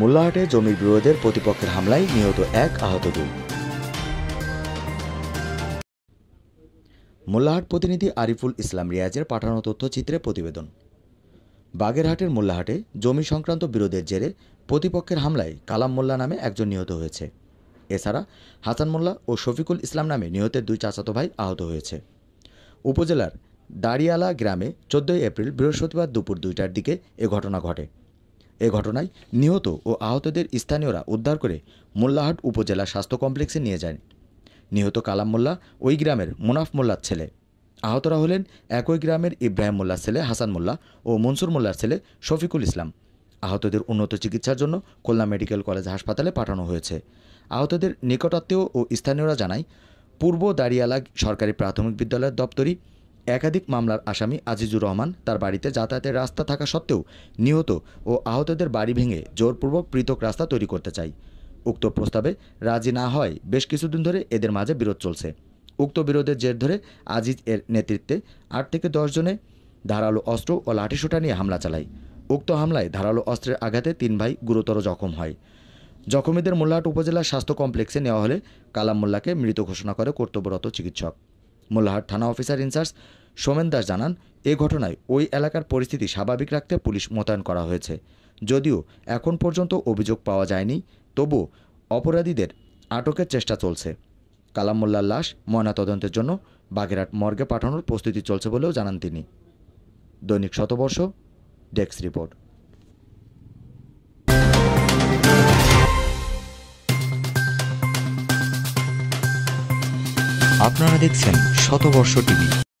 মোল্লাহাটে জমি বিরোধের প্রতিপক্ষের হামলায় নিহত এক আহত দুই মোল্লাহাট প্রতিনিধি আরিফুল ইসলাম রিয়াজের পাঠানো তথ্যচিত্রে প্রতিবেদন বাগেরহাটের মোল্লাহাটে জমি সংক্রান্ত বিরোধের জেরে প্রতিপক্ষের হামলায় কালাম মোল্লা নামে একজন নিহত হয়েছে এছাড়া হাসান মোল্লা ও শফিকুল ইসলাম নামে নিহতের দুই চাচাতো ভাই আহত হয়েছে উপজেলার দাড়িয়ালা গ্রামে চোদ্দই এপ্রিল বৃহস্পতিবার দুপুর দুইটার দিকে এ ঘটনা ঘটে এ ঘটনায় নিহত ও আহতদের স্থানীয়রা উদ্ধার করে মোল্লাহাট উপজেলা স্বাস্থ্য কমপ্লেক্সে নিয়ে যায় নিহত কালাম মোল্লা ওই গ্রামের মুনাফ মোল্লার ছেলে আহতরা হলেন একই গ্রামের ইব্রাহিম মোল্লার ছেলে হাসান মোল্লা ও মনসুর মোল্লার ছেলে শফিকুল ইসলাম আহতদের উন্নত চিকিৎসার জন্য খুলনা মেডিকেল কলেজ হাসপাতালে পাঠানো হয়েছে আহতদের নিকটাত্মীয় ও স্থানীয়রা জানায় পূর্ব দাঁড়িয়ালা সরকারি প্রাথমিক বিদ্যালয়ের দপ্তরি একাধিক মামলার আসামি আজিজুর রহমান তার বাড়িতে যাতায়াতের রাস্তা থাকা সত্ত্বেও নিহত ও আহতদের বাড়ি ভেঙে জোরপূর্বক পৃথক রাস্তা তৈরি করতে চাই উক্ত প্রস্তাবে রাজি না হয় বেশ কিছুদিন ধরে এদের মাঝে বিরোধ চলছে উক্ত বিরোধের জের ধরে আজিজ এর নেতৃত্বে আট থেকে জনে ধারালো অস্ত্র ও লাঠিসোঁটা নিয়ে হামলা চালায় উক্ত হামলায় ধারালো অস্ত্রের আঘাতে তিন ভাই গুরুতর জখম হয় জখমীদের মোল্লাহাট উপজেলা স্বাস্থ্য কমপ্লেক্সে নেওয়া হলে কালাম মোল্লাকে মৃত ঘোষণা করে কর্তব্যরত চিকিৎসক মোল্লাহাট থানা অফিসার ইনচার্জ সোমেন দাস জানান এ ঘটনায় ওই এলাকার পরিস্থিতি স্বাভাবিক রাখতে পুলিশ মোতায়েন করা হয়েছে যদিও এখন পর্যন্ত অভিযোগ পাওয়া যায়নি তবু অপরাধীদের আটকের চেষ্টা চলছে কালাম মোল্লার লাশ ময়নাতদন্তের জন্য বাগেরহাট মর্গে পাঠানোর প্রস্তুতি চলছে বলেও জানান তিনি দৈনিক শতবর্ষ ডেস্ক রিপোর্ট আপনারা দেখছেন শতবর্ষ টিভি